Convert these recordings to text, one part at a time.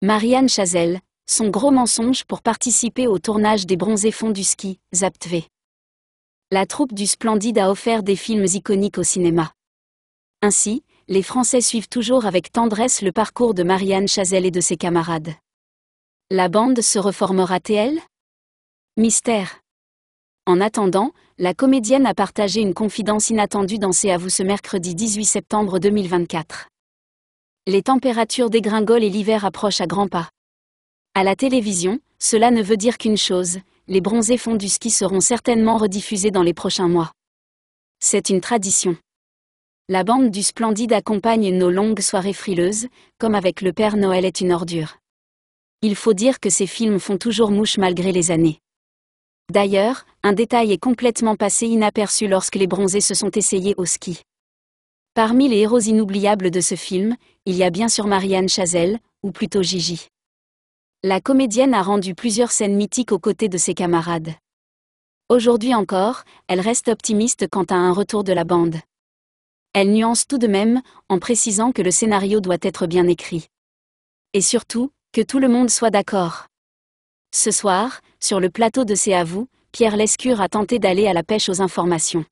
Marianne Chazelle, son gros mensonge pour participer au tournage des bronzés fonds du ski, Zaptv. La troupe du Splendide a offert des films iconiques au cinéma. Ainsi, les Français suivent toujours avec tendresse le parcours de Marianne Chazelle et de ses camarades. La bande se reformera-t-elle Mystère. En attendant, la comédienne a partagé une confidence inattendue dans C'est à vous ce mercredi 18 septembre 2024 les températures dégringolent et l'hiver approche à grands pas. À la télévision, cela ne veut dire qu'une chose, les bronzés font du ski seront certainement rediffusés dans les prochains mois. C'est une tradition. La bande du Splendide accompagne nos longues soirées frileuses, comme avec Le Père Noël est une ordure. Il faut dire que ces films font toujours mouche malgré les années. D'ailleurs, un détail est complètement passé inaperçu lorsque les bronzés se sont essayés au ski. Parmi les héros inoubliables de ce film, il y a bien sûr Marianne Chazelle, ou plutôt Gigi. La comédienne a rendu plusieurs scènes mythiques aux côtés de ses camarades. Aujourd'hui encore, elle reste optimiste quant à un retour de la bande. Elle nuance tout de même, en précisant que le scénario doit être bien écrit. Et surtout, que tout le monde soit d'accord. Ce soir, sur le plateau de C'est à vous, Pierre Lescure a tenté d'aller à la pêche aux informations.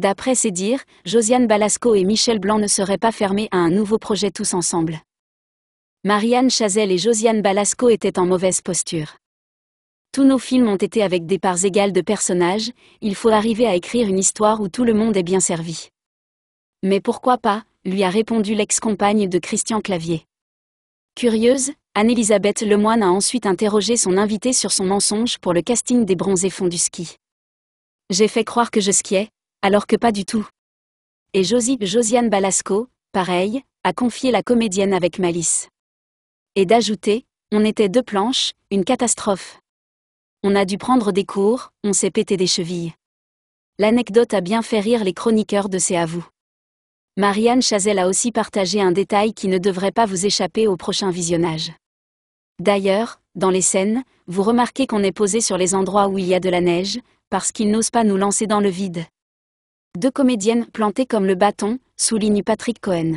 D'après ses dires, Josiane Balasco et Michel Blanc ne seraient pas fermés à un nouveau projet tous ensemble. Marianne Chazelle et Josiane Balasco étaient en mauvaise posture. Tous nos films ont été avec des parts égales de personnages, il faut arriver à écrire une histoire où tout le monde est bien servi. Mais pourquoi pas, lui a répondu l'ex-compagne de Christian Clavier. Curieuse, Anne-Elisabeth Lemoine a ensuite interrogé son invité sur son mensonge pour le casting des Bronzés fonds du ski. J'ai fait croire que je skiais, alors que pas du tout. Et Josiane Balasco, pareil, a confié la comédienne avec malice. Et d'ajouter, on était deux planches, une catastrophe. On a dû prendre des cours, on s'est pété des chevilles. L'anecdote a bien fait rire les chroniqueurs de ces avoues. Marianne Chazelle a aussi partagé un détail qui ne devrait pas vous échapper au prochain visionnage. D'ailleurs, dans les scènes, vous remarquez qu'on est posé sur les endroits où il y a de la neige, parce qu'ils n'osent pas nous lancer dans le vide. Deux comédiennes plantées comme le bâton, souligne Patrick Cohen.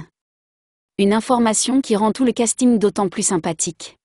Une information qui rend tout le casting d'autant plus sympathique.